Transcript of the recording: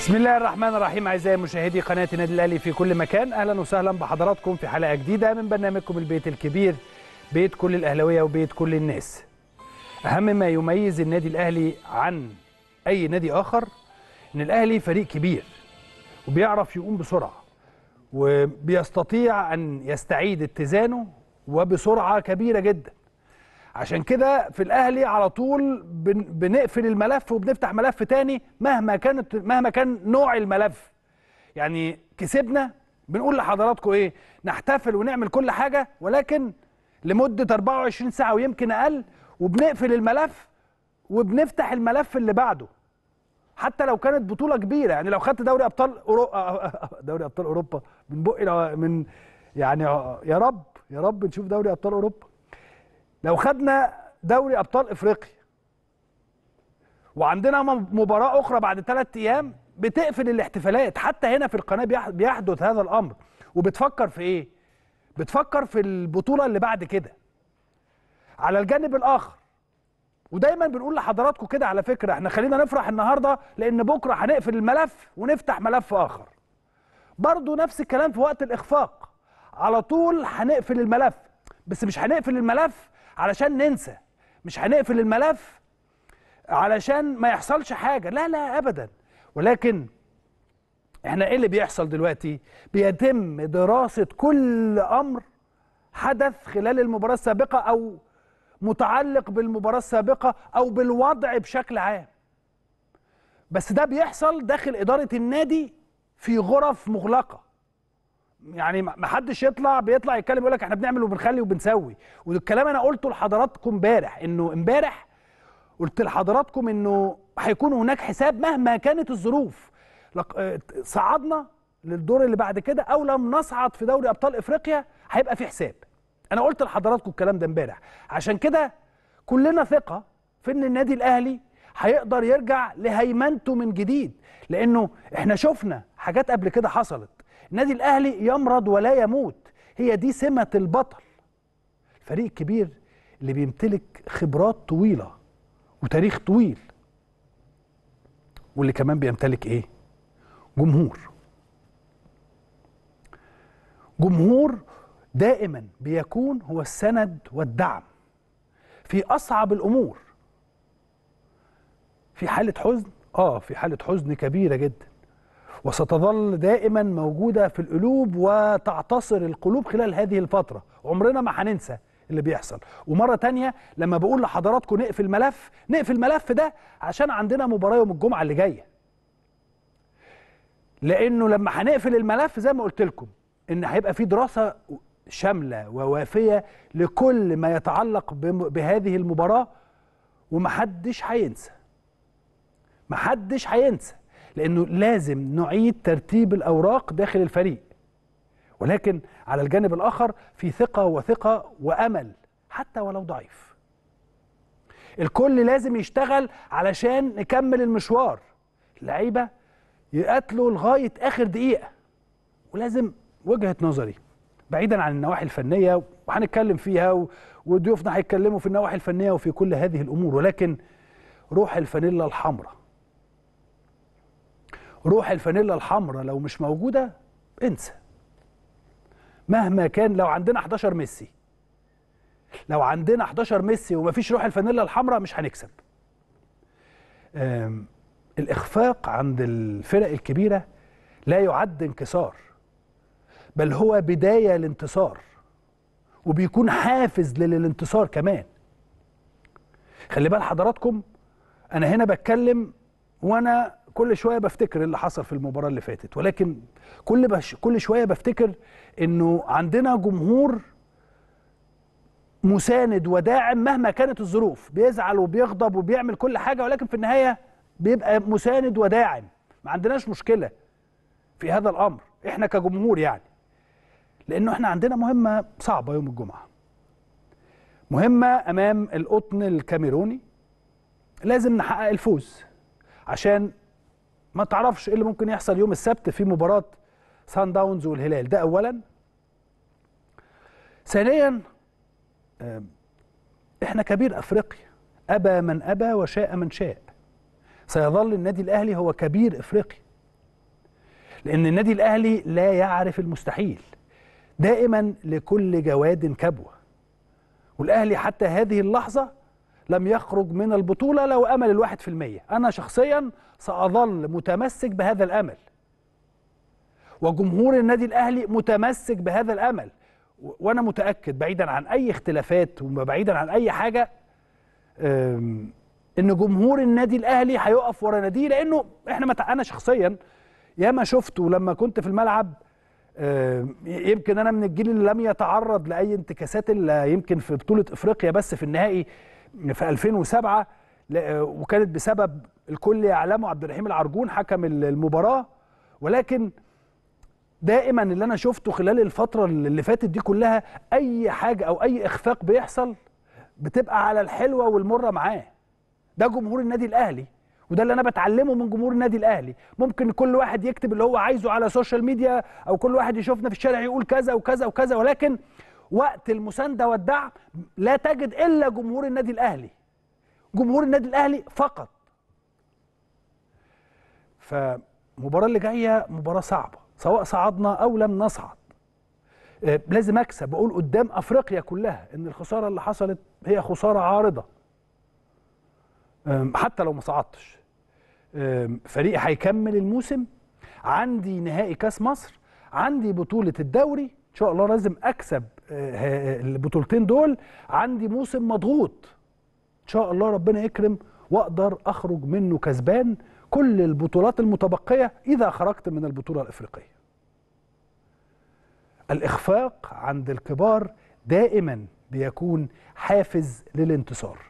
بسم الله الرحمن الرحيم اعزائي مشاهدي قناه النادي الاهلي في كل مكان اهلا وسهلا بحضراتكم في حلقه جديده من برنامجكم البيت الكبير بيت كل الاهلاويه وبيت كل الناس اهم ما يميز النادي الاهلي عن اي نادي اخر ان الاهلي فريق كبير وبيعرف يقوم بسرعه وبيستطيع ان يستعيد اتزانه وبسرعه كبيره جدا عشان كده في الاهلي على طول بن بنقفل الملف وبنفتح ملف تاني مهما كانت مهما كان نوع الملف يعني كسبنا بنقول لحضراتكم ايه نحتفل ونعمل كل حاجه ولكن لمده 24 ساعه ويمكن اقل وبنقفل الملف وبنفتح الملف اللي بعده حتى لو كانت بطوله كبيره يعني لو خدت دوري ابطال أورو... دوري ابطال اوروبا من بقي من يعني يا رب يا رب نشوف دوري ابطال اوروبا لو خدنا دوري ابطال افريقيا وعندنا مباراه اخرى بعد ثلاث ايام بتقفل الاحتفالات حتى هنا في القناه بيحدث هذا الامر وبتفكر في ايه بتفكر في البطوله اللي بعد كده على الجانب الاخر ودايما بنقول لحضراتكم كده على فكره احنا خلينا نفرح النهارده لان بكره هنقفل الملف ونفتح ملف اخر برضه نفس الكلام في وقت الاخفاق على طول هنقفل الملف بس مش هنقفل الملف علشان ننسى مش هنقفل الملف علشان ما يحصلش حاجه لا لا ابدا ولكن احنا ايه اللي بيحصل دلوقتي بيتم دراسه كل امر حدث خلال المباراه السابقه او متعلق بالمباراه السابقه او بالوضع بشكل عام بس ده بيحصل داخل اداره النادي في غرف مغلقه يعني ما حدش يطلع بيطلع يتكلم يقول لك احنا بنعمل وبنخلي وبنسوي والكلام انا قلته لحضراتكم امبارح انه امبارح قلت لحضراتكم انه هيكون هناك حساب مهما كانت الظروف آه، صعدنا للدور اللي بعد كده او لم نصعد في دوري ابطال افريقيا هيبقى في حساب انا قلت لحضراتكم الكلام ده امبارح عشان كده كلنا ثقه في ان النادي الاهلي هيقدر يرجع لهيمنته من جديد لانه احنا شفنا حاجات قبل كده حصلت النادي الاهلي يمرض ولا يموت هي دي سمه البطل الفريق الكبير اللي بيمتلك خبرات طويله وتاريخ طويل واللي كمان بيمتلك ايه جمهور جمهور دائما بيكون هو السند والدعم في اصعب الامور في حاله حزن اه في حاله حزن كبيره جدا وستظل دائما موجودة في القلوب وتعتصر القلوب خلال هذه الفترة عمرنا ما هننسى اللي بيحصل ومرة تانية لما بقول لحضراتكم نقفل ملف نقفل الملف ده عشان عندنا مباراة يوم الجمعة اللي جاية لأنه لما هنقفل الملف زي ما قلت لكم إن هيبقى في دراسة شاملة ووافية لكل ما يتعلق بهذه المباراة ومحدش هينسى محدش هينسى لانه لازم نعيد ترتيب الاوراق داخل الفريق ولكن على الجانب الاخر في ثقه وثقه وامل حتى ولو ضعيف الكل لازم يشتغل علشان نكمل المشوار اللعيبه يقاتلوا لغايه اخر دقيقه ولازم وجهه نظري بعيدا عن النواحي الفنيه وهنتكلم فيها وضيوفنا هيتكلموا في النواحي الفنيه وفي كل هذه الامور ولكن روح الفانيلا الحمراء روح الفانيلا الحمراء لو مش موجوده انسى مهما كان لو عندنا 11 ميسي لو عندنا 11 ميسي ومفيش روح الفانيلا الحمراء مش هنكسب الاخفاق عند الفرق الكبيره لا يعد انكسار بل هو بدايه لانتصار وبيكون حافز للانتصار كمان خلي بال حضراتكم انا هنا بتكلم وانا كل شويه بفتكر اللي حصل في المباراه اللي فاتت ولكن كل بش كل شويه بفتكر انه عندنا جمهور مساند وداعم مهما كانت الظروف بيزعل وبيغضب وبيعمل كل حاجه ولكن في النهايه بيبقى مساند وداعم ما عندناش مشكله في هذا الامر احنا كجمهور يعني لانه احنا عندنا مهمه صعبه يوم الجمعه مهمه امام القطن الكاميروني لازم نحقق الفوز عشان ما تعرفش ايه اللي ممكن يحصل يوم السبت في مباراه سان داونز والهلال ده اولا ثانيا احنا كبير افريقيا ابى من ابى وشاء من شاء سيظل النادي الاهلي هو كبير افريقيا لان النادي الاهلي لا يعرف المستحيل دائما لكل جواد كبوه والاهلي حتى هذه اللحظه لم يخرج من البطولة لو أمل الواحد في المية أنا شخصيا سأظل متمسك بهذا الأمل وجمهور النادي الأهلي متمسك بهذا الأمل وأنا متأكد بعيدا عن أي اختلافات وبعيدا عن أي حاجة ان جمهور النادي الاهلي هيقف ورا ناديه لانه احنا انا شخصيا ياما شفته لما كنت في الملعب آه، يمكن انا من الجيل اللي لم يتعرض لاي انتكاسات الا يمكن في بطوله افريقيا بس في النهائي في 2007 آه، وكانت بسبب الكل يعلمه عبد الرحيم العرجون حكم المباراه ولكن دائما اللي انا شفته خلال الفتره اللي فاتت دي كلها اي حاجه او اي اخفاق بيحصل بتبقى على الحلوه والمره معاه ده جمهور النادي الاهلي وده اللي انا بتعلمه من جمهور النادي الاهلي ممكن كل واحد يكتب اللي هو عايزه على السوشيال ميديا او كل واحد يشوفنا في الشارع يقول كذا وكذا وكذا ولكن وقت المسانده والدعم لا تجد الا جمهور النادي الاهلي جمهور النادي الاهلي فقط فالمباراه اللي جايه مباراه صعبه سواء صعدنا او لم نصعد آه، لازم اكسب بقول قدام افريقيا كلها ان الخساره اللي حصلت هي خساره عارضه حتى لو ما صعدتش فريق هيكمل الموسم عندي نهائي كاس مصر عندي بطوله الدوري ان شاء الله لازم اكسب آه، البطولتين دول عندي موسم مضغوط ان شاء الله ربنا يكرم واقدر اخرج منه كسبان كل البطولات المتبقيه اذا خرجت من البطوله الافريقيه الاخفاق عند الكبار دائما بيكون حافز للانتصار